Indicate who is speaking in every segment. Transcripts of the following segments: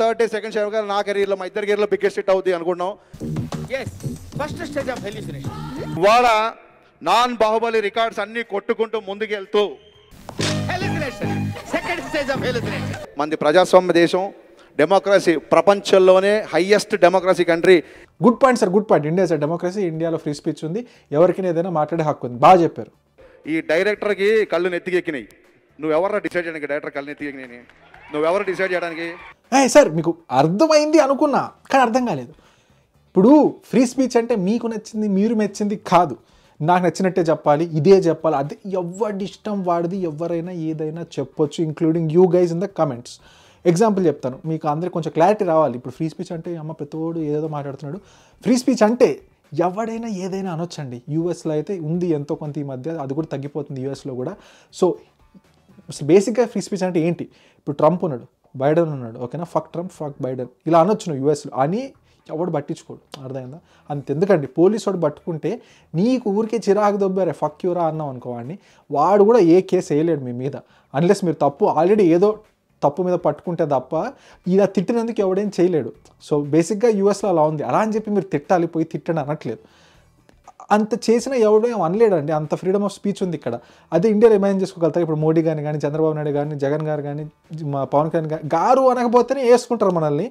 Speaker 1: third day second share నా లో మా ఇద్దరు లో బిగ్గెస్ట్ హిట్ అవుద్ది అనుకున్నాం ఫస్ట్ స్టేజ్ ఆఫ్ హెల్యూసినేషన్ వాడ నాన్ బాహుబలి రికార్డ్స్ అన్ని కొట్టుకుంటూ ముందుకెళ్తూ సెకండ్ స్టేజ్ ఆఫ్ మంది ప్రజాస్వామ్య దేశం డెమోక్రసీ ప్రపంచంలోనే highest democracy country good point sir good point India sir democracy ఇండియాలో ఫ్రీ స్పీచ్ ఉంది ఎవరికైనా ఏదైనా మాట్లాడే హక్కు ఉంది బాగా చెప్పారు ఈ డైరెక్టర్కి కళ్ళు నెత్తికెక్కినాయి నువ్వెవరు డిసైడ్ చేయడానికి డైరెక్టర్ కళ్ళు నెత్తికెక్కినాయి నువ్వెవరు డిసైడ్ చేయడానికి ఏ సార్ మీకు అర్థమైంది అనుకున్నా కానీ అర్థం కాలేదు ఇప్పుడు ఫ్రీ స్పీచ్ అంటే మీకు నచ్చింది మీరు మెచ్చింది కాదు నాకు నచ్చినట్టే చెప్పాలి ఇదే చెప్పాలి అది ఎవరి ఇష్టం వాడిది ఎవరైనా ఏదైనా చెప్పొచ్చు including you guys in the comments example చెప్తాను మీకు అందరికి కొంచెం క్లారిటీ రావాలి ఇప్పుడు ఫ్రీ స్పీచ్ అంటే అమ్మ ప్రతోడు ఏదేదో మాట్లాడుతున్నాడు ఫ్రీ స్పీచ్ అంటే ఎవడైనా ఏదైనా అనొచ్చండి యూఎస్లో అయితే ఉంది ఎంతో కొంత ఈ మధ్య అది కూడా తగ్గిపోతుంది యూఎస్లో కూడా సో బేసిక్గా ఫ్రీ స్పీచ్ అంటే ఏంటి ఇప్పుడు ట్రంప్ ఉన్నాడు బైడెన్ ఉన్నాడు ఓకేనా ఫక్ ట్రంప్ ఫక్ బైడెన్ ఇలా అనొచ్చు నువ్వు యూఎస్లో అని ఎవడు పట్టించుకోడు అర్థమైందా అంత ఎందుకండి పోలీసు వాడు పట్టుకుంటే నీకు ఊరికే చిరాకు దొబ్బారే ఫక్ యూరా అన్నావు అనుకోవాడిని వాడు కూడా ఏ కేసు వేయలేడు మీ మీద అన్లెస్ మీరు తప్పు ఆల్రెడీ ఏదో తప్పు మీద పట్టుకుంటే తప్ప ఇలా తిట్టినందుకు ఎవడేం చేయలేడు సో బేసిక్గా యూఎస్లో అలా ఉంది అలా అని చెప్పి మీరు తిట్టాలి పోయి తిట్టండి అనట్లేదు అంత చేసిన ఎవడో అనలేడండి అంత ఫ్రీడమ్ ఆఫ్ స్పీచ్ ఉంది ఇక్కడ అదే ఇండియాలో ఇమాజిన్ చేసుకోగలుగుతారు ఇప్పుడు మోడీ కానీ కానీ చంద్రబాబు నాయుడు కానీ జగన్ గారు కానీ మా పవన్ కళ్యాణ్ గారు గారు అనకపోతేనే వేసుకుంటారు మనల్ని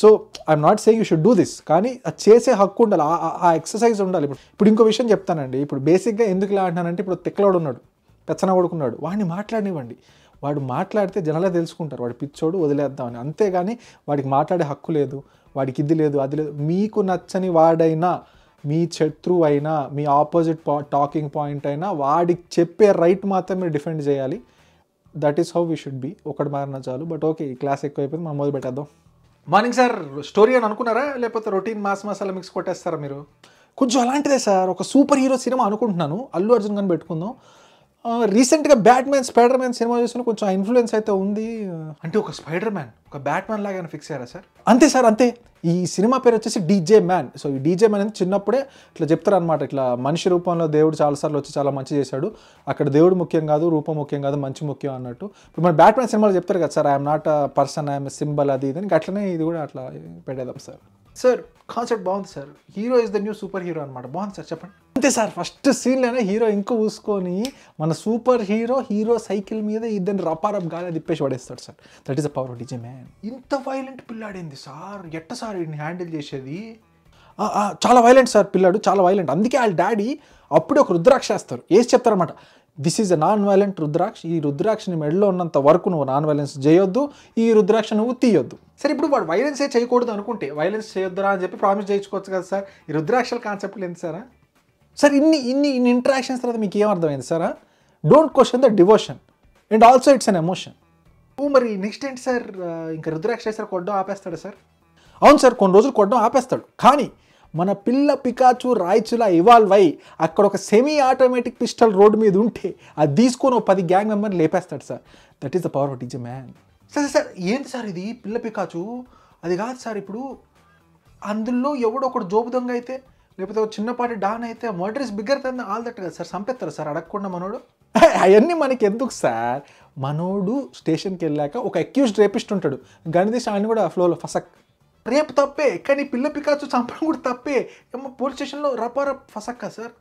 Speaker 1: so I'm not saying you should do this కానీ చేసే హక్కు ఉండాలి ఆ ఎక్సర్సైజ్ ఉండాలి ఇప్పుడు ఇప్పుడు ఇంకో విషయం చెప్తానండి ఇప్పుడు బేసిక్గా ఎందుకు ఇలా అంటున్నానంటే ఇప్పుడు తెక్కలోడు ఉన్నాడు పెచ్చన కొడుకున్నాడు వాడిని మాట్లాడనివ్వండి వాడు మాట్లాడితే జనాలే తెలుసుకుంటారు వాడు పిచ్చోడు వదిలేద్దామని అంతేగాని వాడికి మాట్లాడే హక్కు లేదు వాడికి ఇది లేదు అది లేదు మీకు నచ్చని వాడైనా మీ శత్రువు అయినా మీ ఆపోజిట్ పా టాకింగ్ పాయింట్ అయినా వాడికి చెప్పే రైట్ మాత్రమే డిఫెండ్ చేయాలి that is how we should be ఒకటి మారిన చాలు బట్ ఓకే ఈ క్లాస్ ఎక్కువ అయిపోయింది మనం మొదలు పెట్టేద్దాం మార్నింగ్ సార్ స్టోరీ అని అనుకున్నారా లేకపోతే రొటీన్ మాస్ మసాలా మిక్స్ కొట్టేస్తారా మీరు కొంచెం అలాంటిదే సార్ ఒక సూపర్ హీరో సినిమా అనుకుంటున్నాను అల్లు అర్జున్ కానీ పెట్టుకుందాం రీసెంట్గా బ్యాట్ మ్యాన్ స్పైడర్ మ్యాన్ సినిమా చూసిన కొంచెం ఇన్ఫ్లుయెన్స్ అయితే ఉంది అంటే ఒక స్పైడర్ మ్యాన్ ఒక బ్యాట్ మ్యాన్ లాగా ఫిక్స్ అయ్యారా సార్ అంతే సార్ అంతే ఈ సినిమా పేరు వచ్చేసి డీజే మ్యాన్ సో ఈ డీజే మ్యాన్ అనేది చిన్నప్పుడే ఇట్లా చెప్తారు అనమాట ఇట్లా మనిషి రూపంలో దేవుడు చాలాసార్లు వచ్చి చాలా మంచి చేశాడు అక్కడ దేవుడు ముఖ్యం కాదు రూపం ముఖ్యం కాదు మంచి ముఖ్యం అన్నట్టు ఇప్పుడు మన బ్యాట్ సినిమాలు చెప్తారు కదా sir I'm not a person I'm symbol అది ఇది అట్లనే ఇది కూడా అట్లా పెట్టేదాం సార్ సార్ కాన్సెప్ట్ బాగుంది sir hero is the new super hero అనమాట బాగుంది సార్ చెప్పండి అంతే సార్ ఫస్ట్ సీన్లోనే హీరో ఇంకో ఊసుకొని మన సూపర్ హీరో హీరో సైకిల్ మీద ఇద్దరిని రపారప్ గాలి తిప్పేసి పడేస్తాడు sir that is a power DJ man ఇంత వైలెంట్ పిల్లాడింది సార్ ఎట్ట సార్ వీడిని హ్యాండిల్ చేసేది చాలా వైలెంట్ సార్ పిల్లాడు చాలా వైలెంట్ అందుకే వాళ్ళ డాడీ అప్పుడే ఒక రుద్రాక్ష వేస్తారు వేసి చెప్తారనమాట this is a non violent rudraksha ఈ రుద్రాక్షని మెడలో ఉన్నంత వరకు నువ్వు నాన్ వైలెన్స్ చేయొద్దు ఈ రుద్రాక్ష నువ్వు తీయొద్దు సరే ఇప్పుడు వాడు వైలెన్సే చేయకూడదు అనుకుంటే వైలెన్స్ చేయొద్దురా అని చెప్పి ప్రామిస్ చేయించుకోవచ్చు కదా సార్ ఈ రుద్రాక్షల కాన్సెప్ట్ ఏంటి సారా సార్ ఇన్ని ఇన్ని ఇన్ని ఇంటరాక్షన్స్ తర్వాత మీకు ఏమర్థమైంది sir don't question the devotion and also it's an emotion ఓ మరి నెక్స్ట్ ఏంటి సార్ ఇంకా రుద్రాక్ష సార్ కొట్టడం ఆపేస్తాడు సార్ అవును సార్ కొన్ని రోజులు కొట్టడం ఆపేస్తాడు కానీ మన పిల్ల పికాచు రాయిచులా ఇవాల్వ్ అయ్యి అక్కడ ఒక సెమీ ఆటోమేటిక్ పిస్టల్ రోడ్ మీద ఉంటే అది తీసుకొని ఒక పది గ్యాంగ్ మెంబర్ని లేపేస్తాడు sir that is the power of teacher man sir sir ఏంటి సార్ ఇది పిల్ల పికాచు అది కాదు సార్ ఇప్పుడు అందులో ఎవడో ఒకడు జోబు దొంగ అయితే లేకపోతే ఒక చిన్నపాటి డాన్ అయితే murder is bigger than all that కదా సార్ చంపేస్తారు సార్ అడగకుండా మనోడు అవన్నీ మనకి ఎందుకు సార్ మనోడు స్టేషన్కి వెళ్ళాక ఒక అక్యూజ్ రేపిస్ట్ ఉంటాడు గణితీష్ ఆయన కూడా ఫ్లోలో ఫసక్ రేపు తప్పే కానీ పిల్ల పికాచు చంపడం కూడా తప్పే ఏమో పోలీస్ స్టేషన్లో రపారప్ ఫసక్కా సార్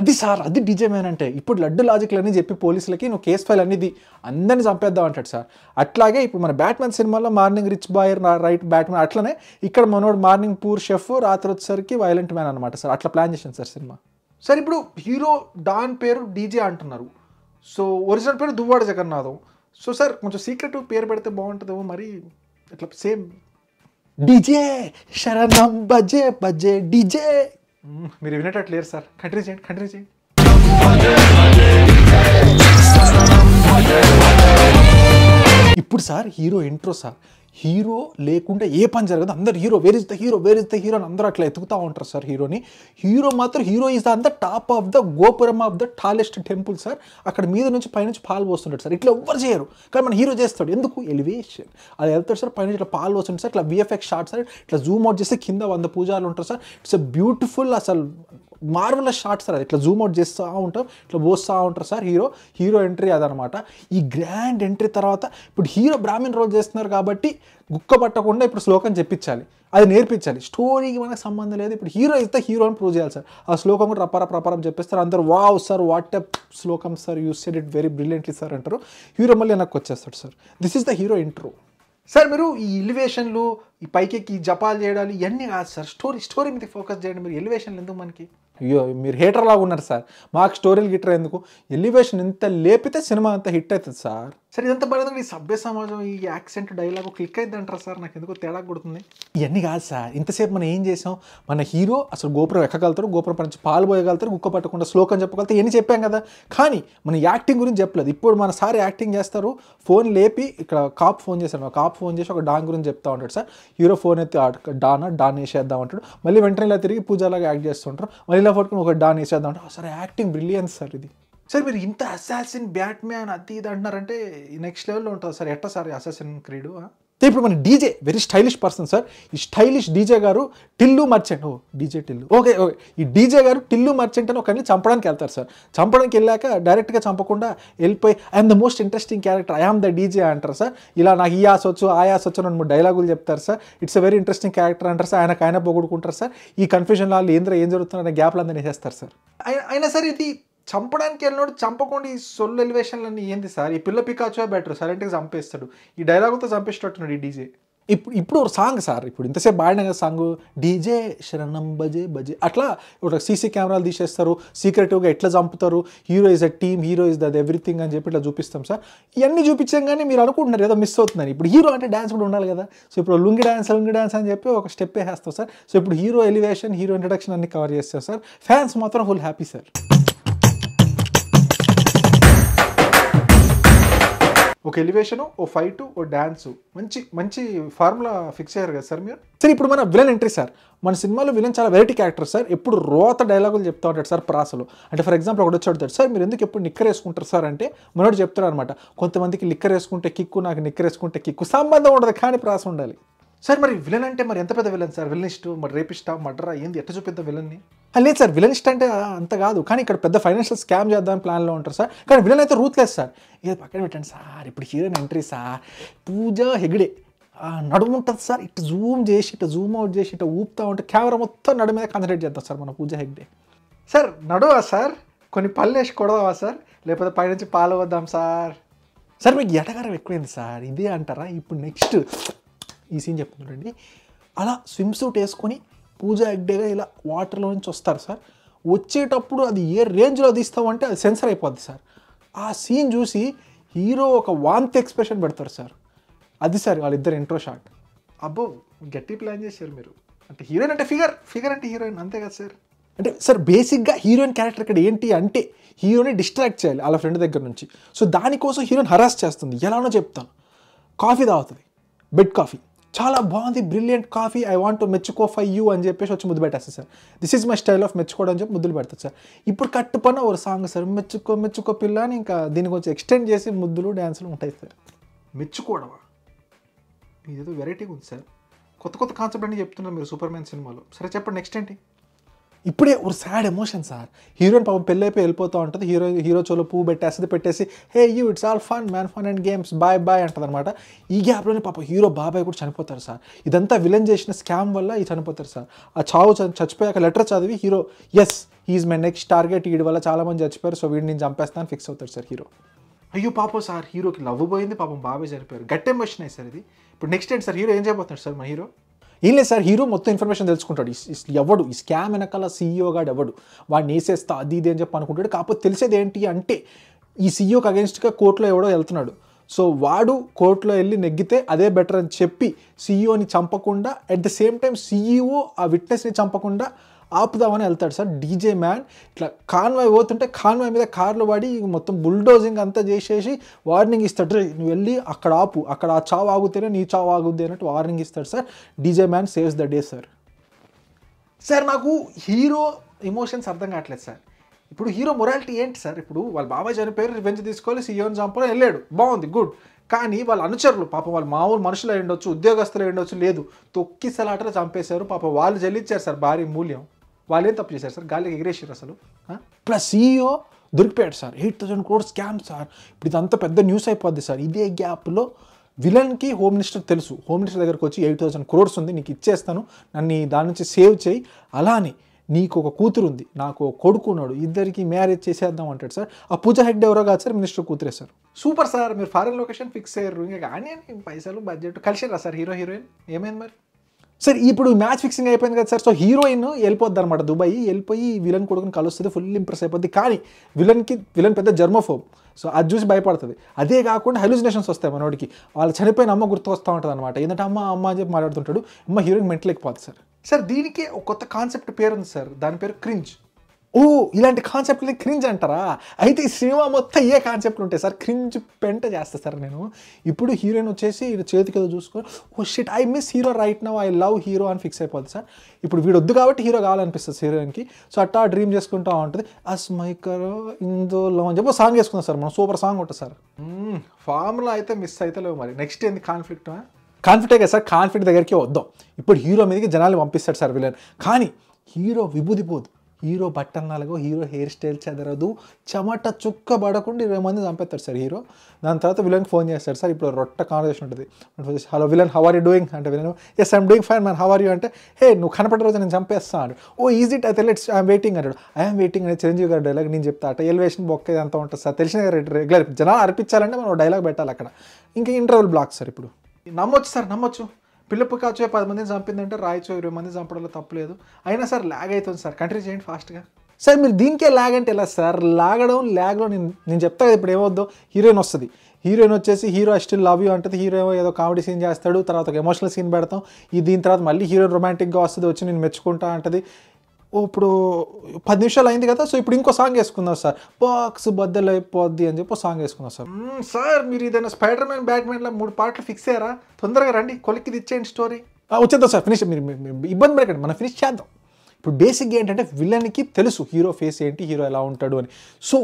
Speaker 1: అది సార్ అది డీజే మ్యాన్ అంటే ఇప్పుడు లడ్డు లాజిక్లు అని చెప్పి పోలీసులకి నువ్వు కేసు ఫైల్ అనేది అందరిని చంపేద్దాం అంటాడు సార్ అట్లాగే ఇప్పుడు మన బ్యాట్మెన్ సినిమాలో morning rich boy right Batman అట్లనే ఇక్కడ మనోడు మార్నింగ్ పూర్ షెఫ్ రాత్రి వచ్చేసరికి వైలెంట్ మ్యాన్ అనమాట సార్ అట్లా ప్లాన్ చేశాను సార్ సినిమా సార్ ఇప్పుడు హీరో డాన్ పేరు డీజే అంటున్నారు సో ఒరిజినల్ పేరు దువ్వాడ జగన్నాథం సో సార్ కొంచెం సీక్రెట్ పేరు పెడితే బాగుంటుందేమో మరి ఇట్లా సేమ్ డీజే శరణం బజే బజే డీజే మీరు వినేటట్లు లేరు సార్ కంట్రీ చేయండి కంట్రీ చేయండి sir hero intro sir hero లేకుండా ఏ పని జరగదు అందరు hero where is the hero where is the hero అని అందరూ అట్లా ఎత్తుకుతూ ఉంటారు సార్ హీరోని హీరో మాత్రం హీరో ఈజ్ అంత టాప్ ఆఫ్ ద గోపురం of the tallest temple sir అక్కడ మీద నుంచి పైనుంచి పాలు పోస్తుంటాడు సార్ ఇట్లా ఎవ్వరు చేయరు కానీ మన హీరో చేస్తాడు ఎందుకు ఎలివేషన్ అది వెళ్తాడు సార్ పైన ఇట్లా పాలు పోస్తుంటారు సార్ ఇట్లా విఎఫ్ఎక్స్ షార్ట్ సార్ ఇట్లా జూమ్ అవుట్ చేస్తే కింద వంద పూజలు ఉంటారు సార్ ఇట్స్ అ బ్యూటిఫుల్ అసలు మార్వలస్ షార్ట్ సార్ అది ఇట్లా జూమ్ అవుట్ చేస్తూ ఉంటాం ఇట్లా పోస్తూ ఉంటారు సార్ హీరో హీరో ఎంట్రీ అదనమాట ఈ గ్రాండ్ ఎంట్రీ తర్వాత ఇప్పుడు హీరో బ్రాహ్మణ్ రోల్ చేస్తున్నారు కాబట్టి గుక్క పట్టకుండా ఇప్పుడు శ్లోకం చెప్పించాలి అది నేర్పించాలి స్టోరీకి మనకు సంబంధం లేదు ఇప్పుడు హీరో అయితే హీరో అని ప్రూవ్ చేయాలి సార్ ఆ శ్లోకం కూడా రపార ప్రపారం చెప్పేస్తారు అందరూ వావ్ సార్ వాట్ ఎ శ్లోకం sir you've said it very brilliantly sir అంటారు హీరో మళ్ళీ వెనక్కి వచ్చేస్తాడు sir this is the hero intro sir మీరు ఈ ఎలివేషన్లు ఈ పైకెక్కి జపాలు చేయడాలు ఇవన్నీ కాదు సార్ స్టోరీ స్టోరీ మీద ఫోకస్ చేయండి మీరు ఎలివేషన్లు ఎందుకు మనకి అయ్యో మీరు హీటర్ లాగా ఉన్నారు సార్ మాకు స్టోరీలు గిట్టర్ ఎందుకు ఎలివేషన్ ఎంత లేపితే సినిమా అంత హిట్ అవుతుంది సార్ సరే ఇదంతా బాగా ఈ సభ్య సమాజం ఈ యాక్సెంట్ డైలాగ్ క్లిక్ అయింది అంటారు సార్ నాకు ఎందుకు తేడా కొడుతుంది ఇవన్నీ కాదు సార్ ఇంతసేపు మనం ఏం చేసాం మన హీరో అసలు గోపురం ఎక్కగలుగుతారు గోపురం పరించి పాలు పోయగలుగుతారు గుక్క పట్టకుండా శ్లోకం చెప్పగలుగుతారు ఎన్ని చెప్పాం కదా కానీ మన యాక్టింగ్ గురించి చెప్పలేదు ఇప్పుడు మన సార్ యాక్టింగ్ చేస్తారు ఫోన్ లేపి ఇక్కడ కాప్ ఫోన్ చేశాను కాప్ ఫోన్ చేసి ఒక డాన్ గురించి చెప్తా ఉంటాడు సార్ హీరో ఫోన్ అయితే డానా డాన్ వేసేద్దాం అంటాడు మళ్ళీ వెంటనే ఇలా తిరిగి పూజలాగా యాక్ట్ చేస్తుంటారు మళ్ళీ డైలాగ్ పట్టుకుని ఒక డాన్ వేసేద్దాం అంటే సరే యాక్టింగ్ బ్రిలియన్స్ సార్ ఇది సార్ మీరు ఇంత అసాసిన్ బ్యాట్మ్యాన్ అది ఇది అంటున్నారంటే నెక్స్ట్ లెవెల్లో ఉంటుంది సార్ ఎట్ట సార్ అసాసిన్ క్రీడు ఇప్పుడు మన DJ very stylish person sir ఈ స్టైలిష్ డీజే గారు Tillu merchant oh DJ Tillu okay okay ఈ డీజే గారు టిల్లు మర్చెంట్ అని ఒకరిని చంపడానికి వెళ్తారు సార్ చంపడానికి వెళ్ళాక డైరెక్ట్గా చంపకుండా వెళ్ళిపోయి I'm the most interesting character am the DJ అంటారు సార్ ఇలా నాకు ఈ ఆశ వచ్చు ఆ ఆశ వచ్చు అని డైలాగులు చెప్తారు sir it's a very interesting character అంటారు సార్ ఆయనకు ఆయన పోగొడుకుంటారు సార్ ఈ కన్ఫ్యూజన్ వాళ్ళు ఏంద్ర ఏం జరుగుతుందో అనే గ్యాప్లు అందరినీ వేసేస్తారు సార్ అయినా సార్ ఇది చంపడానికి వెళ్ళినోడు చంపకుండా ఈ సొల్లు అన్నీ ఏంది సార్ ఈ పిల్ల పికాచో బెటర్ సైలెంట్గా చంపేస్తాడు ఈ డైలాగుతో చంపేసేటట్టున్నాడు ఈ డీజే ఇప్పుడు ఇప్పుడు ఒక సాంగ్ సార్ ఇప్పుడు ఇంతసేపు పాడినా కదా సాంగ్ డీజే శరణం బజే బజే అట్లా ఒక సీసీ కెమెరాలు తీసేస్తారు సీక్రెటివ్గా ఎట్లా చంపుతారు hero is a team hero is that everything అని చెప్పి ఇట్లా చూపిస్తాం సార్ ఇవన్నీ చూపించాం కానీ మీరు అనుకుంటున్నారు ఏదో మిస్ అవుతున్నారు ఇప్పుడు హీరో అంటే డ్యాన్స్ కూడా ఉండాలి కదా సో ఇప్పుడు లుంగి డ్యాన్స్ లుంగి డ్యాన్స్ అని చెప్పి ఒక స్టెప్ వేసేస్తాం సార్ సో ఇప్పుడు హీరో ఎలివేషన్ హీరో ఇంట్రడక్షన్ అన్ని కవర్ చేస్తాం సార్ ఫ్యాన్స్ మాత్రం ఫుల్ హ్యాపీ సార్ ఒక ఎలివేషను ఓ ఫైట్ ఓ డ్యాన్స్ మంచి మంచి ఫార్ములా ఫిక్స్ అయ్యారు కదా సార్ మీరు సార్ ఇప్పుడు మన విలన్ ఎంట్రీ సార్ మన సినిమాలో విలన్ చాలా వెరైటీ క్యారెక్టర్ సార్ ఎప్పుడు రోత డైలాగులు చెప్తా ఉంటాడు సార్ ప్రాసలు అంటే ఫర్ ఎగ్జాంపుల్ ఒకటి వచ్చాడు సార్ మీరు ఎందుకు ఎప్పుడు నిక్కర్ వేసుకుంటారు సార్ అంటే మనోడు చెప్తాడు అనమాట కొంతమందికి లిక్కర్ వేసుకుంటే కిక్కు నాకు నిక్కర్ వేసుకుంటే కిక్కు సంబంధం ఉండదు కానీ ప్రాస ఉండాలి సార్ మరి విలన్ అంటే మరి ఎంత పెద్ద విలన్ సార్ విలనిస్ట్ మరి రేపిస్టా మర్డరా ఏంది ఎట్ట చూపిద్దాం విలన్ని లేదు సార్ విలనిస్ట్ అంటే అంత కాదు కానీ ఇక్కడ పెద్ద ఫైనాన్షియల్ స్కామ్ చేద్దాం ప్లాన్లో ఉంటారు సార్ కానీ విలన్ అయితే రూత్లేదు సార్ ఇది పక్కన పెట్టండి సార్ ఇప్పుడు heroine entry sir Pooja Hegde నడుము ఉంటుంది సార్ ఇటు జూమ్ చేసి ఇటు జూమ్ అవుట్ చేసి ఇటు ఊపుతా ఉంటే కెమెరా మొత్తం నడు మీద కాన్సన్ట్రేట్ చేద్దాం సార్ మన పూజ హెగ్డే సార్ నడువా సార్ కొన్ని పళ్ళు వేసి కొడదావా సార్ లేకపోతే పైనుంచి పాలు వద్దాం సార్ సార్ మీకు ఎటగారం ఎక్కువైంది సార్ ఇదే అంటారా ఇప్పుడు నెక్స్ట్ ఈ సీన్ చెప్తున్నాడండి అలా స్విమ్ సూట్ వేసుకొని పూజ అడ్డేగా ఇలా వాటర్లో నుంచి వస్తారు సార్ వచ్చేటప్పుడు అది ఏ రేంజ్లో తీస్తామంటే అది సెన్సర్ అయిపోద్ది సార్ ఆ సీన్ చూసి హీరో ఒక వాంతి ఎక్స్ప్రెషన్ పెడతారు సార్ అది సార్ వాళ్ళిద్దరు ఇంట్రో షాట్ అబ్బో గట్టి ప్లాన్ చేశారు మీరు అంటే హీరోయిన్ అంటే ఫిగర్ ఫిగర్ అంటే హీరోయిన్ అంతే కదా సార్ అంటే సార్ బేసిక్గా హీరోయిన్ క్యారెక్టర్ ఇక్కడ ఏంటి అంటే హీరోని డిస్ట్రాక్ట్ చేయాలి వాళ్ళ ఫ్రెండ్ దగ్గర నుంచి సో దానికోసం హీరోయిన్ హరాస్ చేస్తుంది ఎలానో చెప్తాను కాఫీ తాగుతుంది బెడ్ కాఫీ చాలా బాగుంది brilliant coffee I want to మెచ్చుకో ఫై యూ అని చెప్పేసి వచ్చి ముద్దు పెట్టేస్తా sir this is my style of మెచ్చుకోవడం అని చెప్పి ముద్దులు పెడతా సార్ ఇప్పుడు కట్టు పని ఒక సాంగ్ సార్ మెచ్చుకో మెచ్చుకో పిల్ల అని ఇంకా దీని కొంచెం ఎక్స్టెండ్ చేసి ముద్దులు డ్యాన్సులు ఉంటాయి సార్ మెచ్చుకోవడమా ఏదో వెరైటీగా ఉంది సార్ కొత్త కొత్త కాన్సెప్ట్ అని చెప్తున్నారు మీరు సూపర్ మ్యాన్ సినిమాలో సరే చెప్పండి నెక్స్ట్ ఏంటి ఇప్పుడే ఒక సాడ్ ఎమోషన్ సార్ హీరోయిన్ పాపం పెళ్ళైపోయి వెళ్ళిపోతూ ఉంటుంది హీరో హీరో చోలో పువ్వు పెట్టేస్తుంది పెట్టేసి hey you it's all fun man fun and games boy boy అంటుంది అనమాట ఈ గ్యాప్లోనే పాప హీరో బాబాయ్ కూడా చనిపోతారు సార్ ఇదంతా విలన్ చేసిన స్కామ్ వల్ల ఈ చనిపోతారు సార్ ఆ చావు చచ్చిపోయాక లెటర్ చదివి hero yes he's my next target వీడి వల్ల చాలామంది చచ్చిపోయారు సో వీడిని నేను చంపేస్తాను ఫిక్స్ అవుతారు సార్ హీరో అయ్యో పాప సార్ హీరోకి లవ్ పోయింది పాపం బాబాయ్ చనిపోయారు గట్టెం మెషన్ సార్ ఇది ఇప్పుడు నెక్స్ట్ ఏంటి సార్ హీరో ఏం చేయబోతున్నాడు సార్ మా హీరో ఏం లేదు సార్ హీరో మొత్తం ఇన్ఫర్మేషన్ తెలుసుకుంటాడు ఎవడు ఈ స్కామ్ వెనకాల సీఈఓ గాడు ఎవడు వాడిని వేసేస్తా అది ఇది అని చెప్పి అనుకుంటాడు కాకపోతే తెలిసేది ఏంటి అంటే ఈ సీఈఓకి అగేన్స్ట్గా కోర్టులో ఎవడో వెళ్తున్నాడు సో వాడు కోర్టులో వెళ్ళి నెగ్గితే అదే బెటర్ అని చెప్పి సీఈఓని చంపకుండా at the same time CEO ఆ విట్నెస్ని చంపకుండా ఆపుదామని వెళ్తాడు సార్ డీజే మ్యాన్ ఇట్లా కాన్వాయ్ పోతుంటే కాన్వాయ్ మీద కార్లు పడి మొత్తం బుల్డోజింగ్ అంతా చేసేసి వార్నింగ్ ఇస్తాడు నువ్వు వెళ్ళి అక్కడ ఆపు అక్కడ ఆ చావు ఆగుతేనే నీ చావు ఆగుద్ది అన్నట్టు వార్నింగ్ ఇస్తాడు sir DJ man saves the day sir sir నాకు హీరో ఎమోషన్స్ అర్థం కావట్లేదు సార్ ఇప్పుడు హీరో మొరాలిటీ ఏంటి సార్ ఇప్పుడు వాళ్ళ బాబాయ్ చనిపోయారు రివెంజ్ తీసుకోవాలి సీఎం చంపడం వెళ్ళాడు బాగుంది గుడ్ కానీ వాళ్ళ అనుచరులు పాపం వాళ్ళు మామూలు మనుషులు అయ్యుండొచ్చు ఉద్యోగస్తులు అయ్యుండొచ్చు లేదు తొక్కిసలాటలు చంపేశారు పాపం వాళ్ళు చెల్లించారు సార్ భారీ మూల్యం ఏం తప్పు చేశారు సార్ గాలి ఎగిరేసారు అసలు ప్లస్ సీఈఓ దొరికిపోయాడు sir eight thousand crore scam sir ఇప్పుడు ఇదంతా పెద్ద న్యూస్ అయిపోద్ది సార్ ఇదే గ్యాప్లో విలన్కి హోమ్ మినిస్టర్ తెలుసు హోమ్ మినిస్టర్ దగ్గరకు వచ్చి ఎయిట్ థౌసండ్ క్రోడ్స్ ఉంది నీకు ఇచ్చేస్తాను నన్ను దాని నుంచి సేవ్ చేయి అలానే నీకు ఒక కూతురు ఉంది నాకు కొడుకు ఉన్నాడు ఇద్దరికి మ్యారేజ్ చేసేద్దాం అంటాడు సార్ ఆ పూజ హెడ్ ఎవరో కాదు సార్ మినిస్టర్ కూతురే సార్ సూపర్ సార్ మీరు ఫారెన్ లొకేషన్ ఫిక్స్ అయ్యారు ఇంకా కానీ పైసలు బడ్జెట్ కలిసిరా సార్ హీరో హీరోయిన్ ఏమైంది మరి సరే ఇప్పుడు మ్యాచ్ ఫిక్సింగ్ అయిపోయింది కదా సార్ సో హీరోయిన్ వెళ్ళిపోద్ది అనమాట దుబాయ్ వెళ్ళిపోయి విలన్ కొడుకుని కలుస్తుంది ఫుల్ ఇంప్రెస్ అయిపోద్ది కానీ విలన్కి విలన్ పెద్ద జర్మోఫోబ్ సో అది చూసి భయపడుతుంది అదే కాకుండా హెలుజినేషన్స్ వస్తాయి మనోడికి వాళ్ళు చనిపోయిన అమ్మ గుర్తు వస్తూ ఉంటుంది అనమాట ఏంటంటే అమ్మ అమ్మ అని చెప్పి మాట్లాడుతుంటాడు అమ్మ హీరోయిన్ మెంటలేకపోతుంది సార్ సార్ దీనికి ఒక కొత్త కాన్సెప్ట్ పేరుంది సార్ దాని పేరు క్రింజ్ ఓ ఇలాంటి కాన్సెప్ట్ని క్రింజ్ అంటారా అయితే ఈ సినిమా మొత్తం ఏ కాన్సెప్ట్లు ఉంటాయి సార్ క్రింజ్ పెంట చేస్తా సార్ నేను ఇప్పుడు హీరోయిన్ వచ్చేసి చేతికి ఏదో చూసుకొని oh shit I miss hero right now I love hero అని ఫిక్స్ అయిపోతుంది సార్ ఇప్పుడు వీడు వద్దు కాబట్టి హీరో కావాలనిపిస్తుంది హీరోయిన్కి సో అట్టా డ్రీమ్ చేసుకుంటా ఉంటుంది అస్ మైకర్ ఇందోలో అని చెప్పి సాంగ్ వేసుకుందాం సార్ మనం సూపర్ సాంగ్ ఉంటుంది సార్ ఫార్ములా అయితే మిస్ అయితే లేవు మరి నెక్స్ట్ ఏంది కాన్ఫ్లిక్ట్ కాన్ఫిడెంట్ కదా సార్ కాన్ఫ్లిక్ట్ దగ్గరికి వద్దాం ఇప్పుడు హీరో మీదకి జనాలు పంపిస్తాడు సార్ విలన్ కానీ హీరో పోదు హీరో బట్టలు నలగో హీరో హెయిర్ స్టైల్ చెదరదు చెమట చుక్క పడకుండా ఇరవై మంది చంపేస్తారు సార్ హీరో దాని తర్వాత విలన్ ఫోన్ చేస్తాడు సార్ ఇప్పుడు రొట్ట కాన్వర్సేషన్ ఉంటుంది hello villain how are you doing అంటే villain yes I'm doing fine man how are you అంటే హే నువ్వు కనపడే రోజు నేను చంపేస్తా అంటే ఓ ఈజ్ ఇట్ అయితే లెట్స్ ఐఎమ్ వెయిటింగ్ అంటాడు ఐఎమ్ వెయిటింగ్ అనే చిరంజీవి గారి డైలాగ్ నేను చెప్తా అట ఎలివేషన్ బొక్క ఇదంతా ఉంటుంది సార్ తెలిసిన రెగ్యులర్ జనాలు అర్పించాలంటే మనం డైలాగ్ పెట్టాలి అక్కడ ఇంకా ఇంటర్వల్ బ్లాక్ సార్ ఇప్పుడు నమ్మొచ్చు సార్ నమ్మొచ్చు పిల్లపు కాచే పది మందిని చంపిందంటే రాయచో ఇరవై మంది చంపడంలో తప్పలేదు అయినా సార్ లాగ్ అవుతుంది సార్ కంట్రీ చేయండి ఫాస్ట్గా సార్ మీరు దీనికే ల్యాగ్ అంటే ఎలా సార్ లాగడం ల్యాగ్లో నేను నేను చెప్తా ఇప్పుడు ఏమవుద్దు హీరోయిన్ వస్తుంది హీరోయిన్ వచ్చేసి hero I still love you అంటది హీరో ఏదో కామెడీ సీన్ చేస్తాడు తర్వాత ఒక ఎమోషనల్ సీన్ పెడతాం ఈ దీని తర్వాత మళ్ళీ హీరోయిన్ రొమాంటిక్గా వస్తుంది వచ్చి నేను మెచ్చుకుంటా అంటది ఇప్పుడు పది నిమిషాలు అయింది కదా సో ఇప్పుడు ఇంకో సాంగ్ వేసుకుందాం సార్ బాక్స్ బద్దలు అయిపోద్ది అని చెప్పి సాంగ్ వేసుకుందాం సార్ సార్ మీరు ఏదైనా స్పైడర్ మ్యాన్ లా మూడు పాటలు ఫిక్స్ అయ్యారా తొందరగా రండి కొలిక్కి ఇచ్చేయండి స్టోరీ వచ్చేద్దాం సార్ ఫినిష్ మీరు ఇబ్బంది పడకండి మనం ఫినిష్ చేద్దాం ఇప్పుడు బేసిక్ ఏంటంటే విలన్కి తెలుసు హీరో ఫేస్ ఏంటి హీరో ఎలా ఉంటాడు అని సో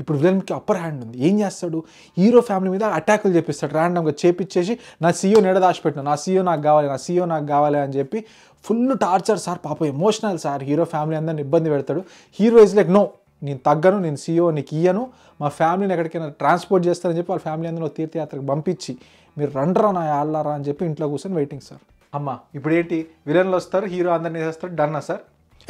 Speaker 1: ఇప్పుడు విలన్కి అప్పర్ హ్యాండ్ ఉంది ఏం చేస్తాడు హీరో ఫ్యామిలీ మీద అటాకులు చేపిస్తాడు ర్యాండమ్గా చేపించేసి నా సీఓ దాచిపెట్టిన నా సీఓ నాకు కావాలి నా సీఓ నాకు కావాలి అని చెప్పి ఫుల్ టార్చర్ సార్ పాప ఎమోషనల్ సార్ హీరో ఫ్యామిలీ అందరిని ఇబ్బంది పెడతాడు హీరో ఇస్ లైక్ నో నేను తగ్గను నేను సీఈఓ నీకు ఇయ్యను మా ఫ్యామిలీని ఎక్కడికైనా ట్రాన్స్పోర్ట్ చేస్తానని చెప్పి వాళ్ళ ఫ్యామిలీ అందరూ తీర్థయాత్రకు పంపించి మీరు రండ్రా నా అల్లారా అని చెప్పి ఇంట్లో కూర్చొని వెయిటింగ్ సార్ అమ్మ ఇప్పుడు ఏంటి విలన్లు వస్తారు హీరో అందరినీ వేస్తారు డన్నా సార్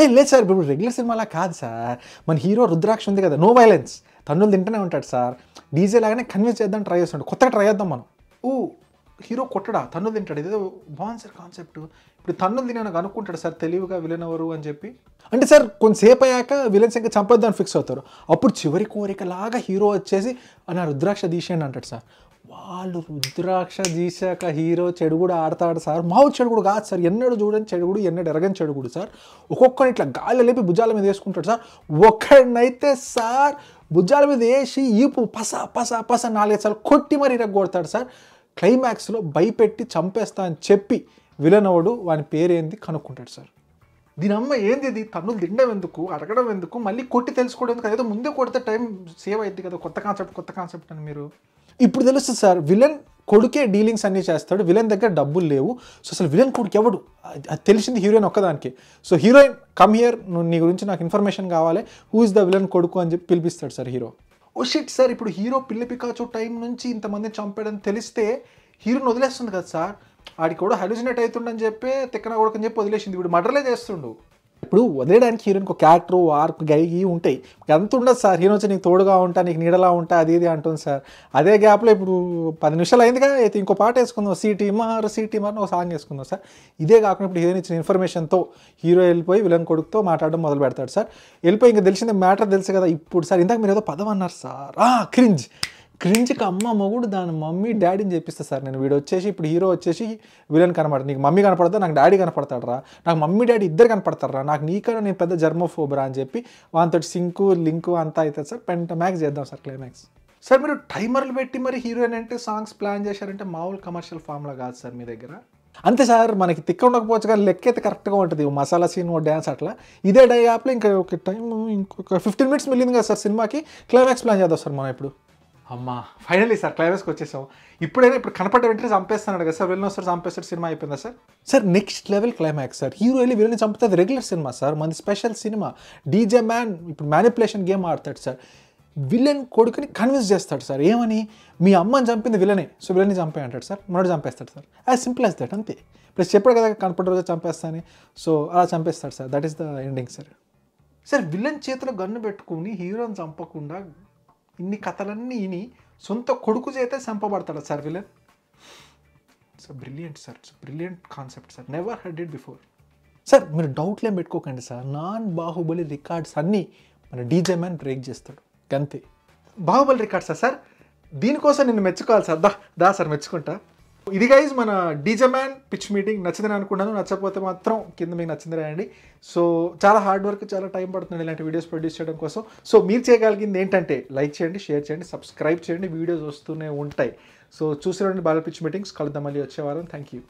Speaker 1: ఏ లేదు సార్ ఇప్పుడు రెగ్యులర్ సినిమాలా కాదు సార్ మన హీరో రుద్రాక్ష ఉంది కదా నో వైలెన్స్ తన్నులు తింటూనే ఉంటాడు సార్ డీజే లాగానే కన్విన్స్ చేద్దాం ట్రై చేస్తుంటాడు కొత్తగా ట్రై చేద్దాం మనం ఓ హీరో కొట్టడా తన్నులు తింటాడు ఇదేదో బాగుంది సార్ కాన్సెప్ట్ ఇప్పుడు తన్నులు నేను అనుకుంటాడు సార్ తెలివిగా విలన్ ఎవరు అని చెప్పి అంటే సార్ కొంతసేపు అయ్యాక విలన్స్ ఇంకా చంపొద్దని ఫిక్స్ అవుతారు అప్పుడు చివరి కోరికలాగా హీరో వచ్చేసి నా రుద్రాక్ష తీసేయండి అంటాడు సార్ వాళ్ళు రుద్రాక్ష తీసాక హీరో చెడుగుడు ఆడతాడు సార్ మావు చెడుగుడు కాదు సార్ ఎన్నడు చూడని చెడుగుడు ఎన్నడు ఎరగని చెడుగుడు సార్ ఒక్కొక్కరు ఇట్లా గాలి లేపి భుజాల మీద వేసుకుంటాడు సార్ ఒక్కడినైతే సార్ భుజాల మీద వేసి ఈపు పస పస పస నాలుగైదు సార్లు కొట్టి మరీ రగ్గొడతాడు సార్ క్లైమాక్స్లో భయపెట్టి చంపేస్తా అని చెప్పి విలన్ అవడు వాని పేరేంది కనుక్కుంటాడు సార్ దీని అమ్మ ఏంది ఇది తన్నులు తిండడం ఎందుకు అడగడం ఎందుకు మళ్ళీ కొట్టి తెలుసుకోవడం ఎందుకు ఏదో ముందే కొడితే టైం సేవ్ అయింది కదా కొత్త కాన్సెప్ట్ కొత్త కాన్సెప్ట్ అని మీరు ఇప్పుడు తెలుస్తుంది సార్ విలన్ కొడుకే డీలింగ్స్ అన్నీ చేస్తాడు విలన్ దగ్గర డబ్బులు లేవు సో అసలు విలన్ కొడుకు ఎవడు అది తెలిసింది హీరోయిన్ ఒక్కదానికి సో హీరోయిన్ కమ్ హియర్ నీ గురించి నాకు ఇన్ఫర్మేషన్ కావాలి హూ ఇస్ ద విలన్ కొడుకు అని చెప్పి పిలిపిస్తాడు sir hero oh shit sir ఇప్పుడు హీరో పిల్లి పికాచో టైం నుంచి ఇంతమంది చంపాడని తెలిస్తే హీరోని వదిలేస్తుంది కదా సార్ ఆడి కూడా హెలుజినేట్ అవుతుండని చెప్పి తిక్కన అని చెప్పి వదిలేసింది ఇప్పుడు మర్డర్లే చేస్తుండు ఇప్పుడు వదిలేయడానికి హీరోయిన్కి క్యారెక్టర్ ఆర్క్ గైగి ఉంటాయి ఎంత ఉండదు సార్ హీరో నీకు తోడుగా ఉంటా నీకు నీడలా ఉంటా అది ఇది అంటుంది సార్ అదే గ్యాప్లో ఇప్పుడు పది నిమిషాలు అయిందిగా అయితే ఇంకో పాట వేసుకుందాం సీటీ మార్ సీటీ మార్ ఒక సాంగ్ వేసుకుందాం సార్ ఇదే కాకుండా ఇప్పుడు హీరోయిన్ ఇచ్చిన ఇన్ఫర్మేషన్తో హీరో వెళ్ళిపోయి విలన్ కొడుకుతో మాట్లాడడం మొదలు పెడతాడు సార్ వెళ్ళిపోయి ఇంకా తెలిసింది మ్యాటర్ తెలుసు కదా ఇప్పుడు సార్ ఇందాక మీరు ఏదో పదం అన్నారు సార్ క్రింజ్ క్రింజికి అమ్మ మొగుడు దాని మమ్మీ డాడీని చెప్పిస్తా సార్ నేను వీడు వచ్చేసి ఇప్పుడు హీరో వచ్చేసి విలన్ కనపడదు నీకు మమ్మీ కనపడతా నాకు డాడీ కనపడతాడరా నాకు మమ్మీ డాడీ ఇద్దరు కనపడతారా నాకు నీకన్నా నేను పెద్ద జర్మోఫోబరా అని చెప్పి వాళ్ళతో సింకు లింకు అంతా అవుతుంది సార్ పెంట మ్యాక్స్ చేద్దాం సార్ క్లైమాక్స్ సార్ మీరు టైమర్లు పెట్టి మరి హీరోయిన్ అంటే సాంగ్స్ ప్లాన్ చేశారంటే మామూలు కమర్షియల్ ఫామ్లో కాదు సార్ మీ దగ్గర అంతే సార్ మనకి తిక్క ఉండకపోవచ్చు కానీ లెక్క అయితే కరెక్ట్గా ఉంటుంది మసాలా సీన్ డ్యాన్స్ అట్లా ఇదే డై యాప్లో ఇంకా ఒక టైం ఇంకొక ఫిఫ్టీన్ మినిట్స్ మిగిలింది కదా సార్ సినిమాకి క్లైమాక్స్ ప్లాన్ చేద్దాం సార్ మనం ఇప్పుడు అమ్మా ఫైనలీ సార్ క్లైమాక్స్కి వచ్చేసాం ఇప్పుడైనా ఇప్పుడు కనపడ్డ వెంటనే చంపేస్తాను కదా సార్ వెళ్ళిన సార్ చంపేస్తాడు సినిమా అయిపోయిందా sir sir next level climax sir hero వెళ్ళి వీళ్ళని చంపుతుంది రెగ్యులర్ సినిమా సార్ మంది స్పెషల్ సినిమా డీజే మ్యాన్ ఇప్పుడు మ్యానిపులేషన్ గేమ్ ఆడతాడు సార్ విలన్ కొడుకుని కన్విన్స్ చేస్తాడు సార్ ఏమని మీ అమ్మని చంపింది విలనే సో విలన్ని చంపే అంటాడు సార్ మనోడు చంపేస్తాడు sir as simple as that అంతే ప్లస్ చెప్పాడు కదా కనపడ్డ రోజు చంపేస్తాను సో అలా చంపేస్తాడు sir that is the ending sir sir villain చేతిలో గన్ను పెట్టుకుని హీరోని చంపకుండా ఇన్ని కథలన్నీ ఇని సొంత కొడుకు చేతే చంపబడతాడు సార్ villain sir brilliant sir brilliant concept sir never heard it before sir మీరు డౌట్లేం పెట్టుకోకండి సార్ నాన్ బాహుబలి రికార్డ్స్ అన్నీ మన డీజే మ్యాన్ బ్రేక్ చేస్తాడు గంతే బాహుబలి రికార్డ్సా సార్ దీనికోసం నేను మెచ్చుకోవాలి సార్ దా దా సార్ మెచ్చుకుంటా ఇది గైజ్ మన డీజే మ్యాన్ పిచ్ మీటింగ్ నచ్చిందని అనుకున్నాను నచ్చకపోతే మాత్రం కింద మీకు నచ్చింది రాయండి సో చాలా హార్డ్ వర్క్ చాలా టైం పడుతుంది ఇలాంటి వీడియోస్ ప్రొడ్యూస్ చేయడం కోసం సో మీరు చేయగలిగింది ఏంటంటే లైక్ చేయండి షేర్ చేయండి సబ్స్క్రైబ్ చేయండి వీడియోస్ వస్తూనే ఉంటాయి సో చూసి రండి బాల పిచ్ మీటింగ్స్ కలుద్దాం మళ్ళీ వచ్చే వారం థ్యాంక్ యూ